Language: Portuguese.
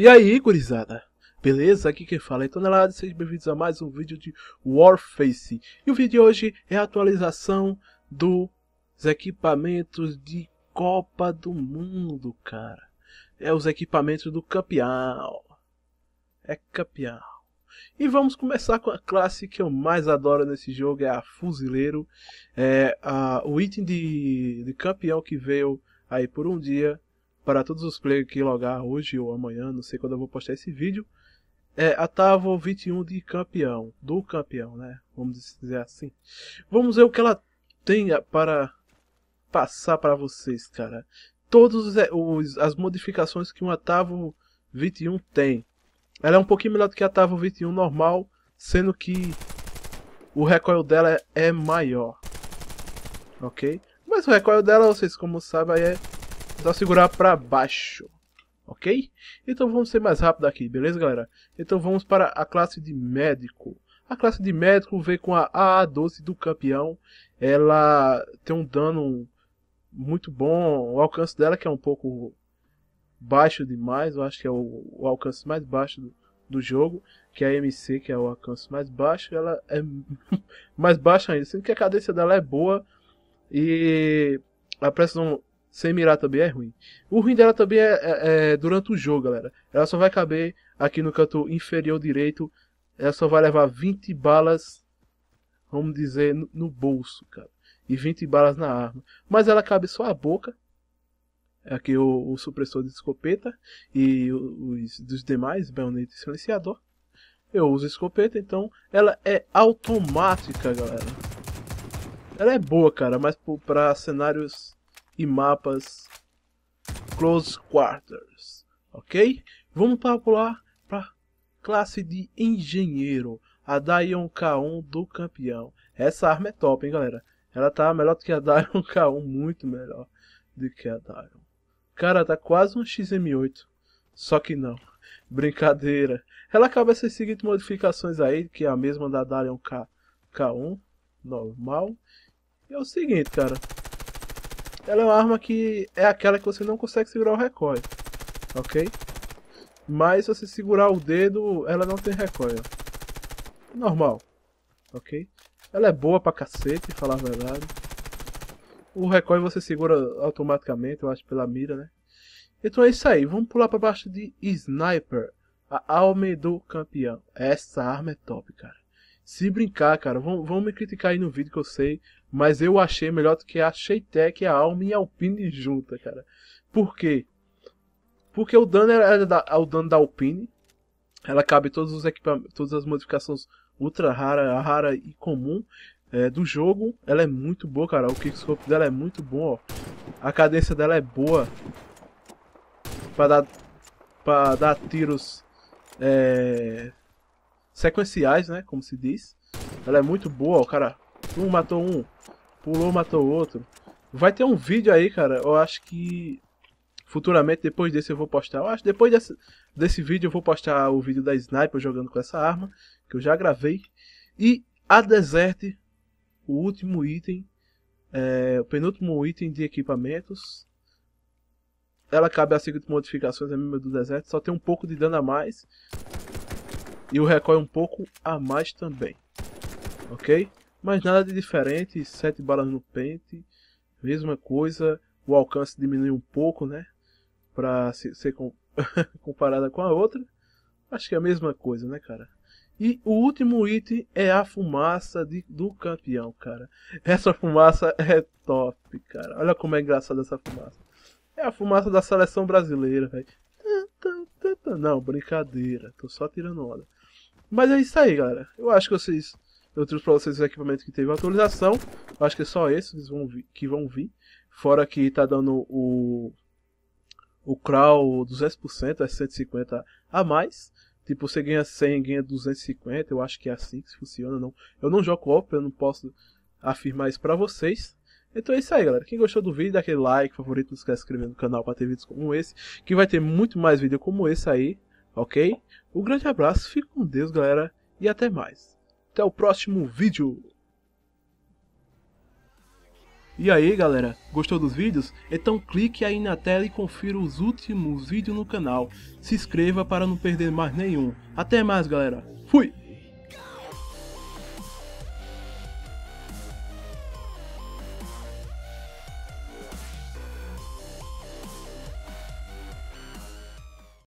E aí, gurizada? Beleza? Aqui quem fala é Tonelada, sejam bem-vindos a mais um vídeo de Warface. E o vídeo de hoje é a atualização dos equipamentos de Copa do Mundo, cara. É os equipamentos do campeão. É campeão. E vamos começar com a classe que eu mais adoro nesse jogo, é a Fuzileiro. É a, o item de, de campeão que veio aí por um dia para todos os players que logar hoje ou amanhã, não sei quando eu vou postar esse vídeo. É a Tavo 21 de campeão, do campeão, né? Vamos dizer assim. Vamos ver o que ela tem para passar para vocês, cara. Todas as modificações que uma Tavo 21 tem. Ela é um pouquinho melhor do que a Tavo 21 normal, sendo que o recoil dela é maior, ok? Mas o recoil dela, vocês como sabem, é só segurar para baixo. Ok? Então vamos ser mais rápido aqui, beleza, galera? Então vamos para a classe de médico. A classe de médico vem com a AA12 do campeão. Ela tem um dano muito bom. O alcance dela que é um pouco baixo demais. Eu acho que é o, o alcance mais baixo do, do, jogo. Que é a MC, que é o alcance mais baixo. Ela é mais baixa ainda. Sendo que a cadência dela é boa. E a pressão sem mirar também é ruim. O ruim dela também é, é, é, durante o jogo, galera. Ela só vai caber aqui no canto inferior direito. Ela só vai levar 20 balas, vamos dizer, no, no bolso, cara. E 20 balas na arma. Mas ela cabe só a boca. É aqui o, o supressor de escopeta e os dos demais, baioneta e silenciador. Eu uso escopeta, então ela é automática, galera. Ela é boa, cara, mas para cenários e mapas Close Quarters, ok? Vamos para pular para classe de Engenheiro, a Dion K1 do campeão. Essa arma é top, hein, galera? Ela tá melhor do que a Dion K1, muito melhor do que a Dion. Cara, tá quase um XM8, só que não. Brincadeira. Ela acaba essas seguintes modificações aí, que é a mesma da Dion K, K1, normal. E é o seguinte, cara ela é uma arma que é aquela que você não consegue segurar o recoil, ok? Mas se você segurar o dedo, ela não tem recoil. Normal, ok? Ela é boa pra cacete, falar a verdade. O recoil você segura automaticamente, eu acho, pela mira, né? Então é isso aí, vamos pular pra baixo de Sniper, a alma do campeão. Essa arma é top, cara. Se brincar, cara, vão, vão me criticar aí no vídeo que eu sei, mas eu achei melhor do que a Sheitec, a Alma e a Alpine junta, cara. Por quê? Porque o dano era da, o dano da Alpine, ela cabe todos os equipamentos, todas as modificações ultra rara, rara e comum é, do jogo. Ela é muito boa, cara. O kickscope dela é muito bom, ó. A cadência dela é boa para dar dar tiros é, sequenciais, né? Como se diz. Ela é muito boa, o cara. Um matou um, pulou, matou outro. Vai ter um vídeo aí, cara. Eu acho que futuramente, depois desse, eu vou postar. Eu acho que depois desse, desse vídeo, eu vou postar o vídeo da Sniper jogando com essa arma, que eu já gravei. E a Desert, o último item, é, o penúltimo item de equipamentos. Ela cabe a seguintes modificações, a é mesma do deserto, só tem um pouco de dano a mais e o recoil é um pouco a mais também, ok? Mas nada de diferente, 7 balas no pente, mesma coisa, o alcance diminui um pouco, né? Pra ser com... comparada com a outra, acho que é a mesma coisa, né, cara? E o último item é a fumaça de, do campeão, cara. Essa fumaça é top, cara. Olha como é engraçada essa fumaça. É a fumaça da seleção brasileira, velho. Não, brincadeira. Tô só tirando onda. Mas é isso aí, galera. Eu acho que vocês... Eu trouxe pra vocês os equipamentos que teve atualização. Eu acho que é só esses vão vir, que vão vir. Fora que tá dando o... O crawl 200%, é 150 a mais. Tipo, você ganha 100, ganha 250. Eu acho que é assim que funciona. Não, eu não jogo op, eu não posso afirmar isso pra vocês. Então é isso aí, galera. Quem gostou do vídeo, dá aquele like, favorito, não esquece de se inscrever no canal para ter vídeos como esse. Que vai ter muito mais vídeo como esse aí ok? Um grande abraço, fique com Deus, galera, e até mais. Até o próximo vídeo! E aí galera, gostou dos vídeos? Então clique aí na tela e confira os últimos vídeos no canal. Se inscreva para não perder mais nenhum. Até mais galera, fui!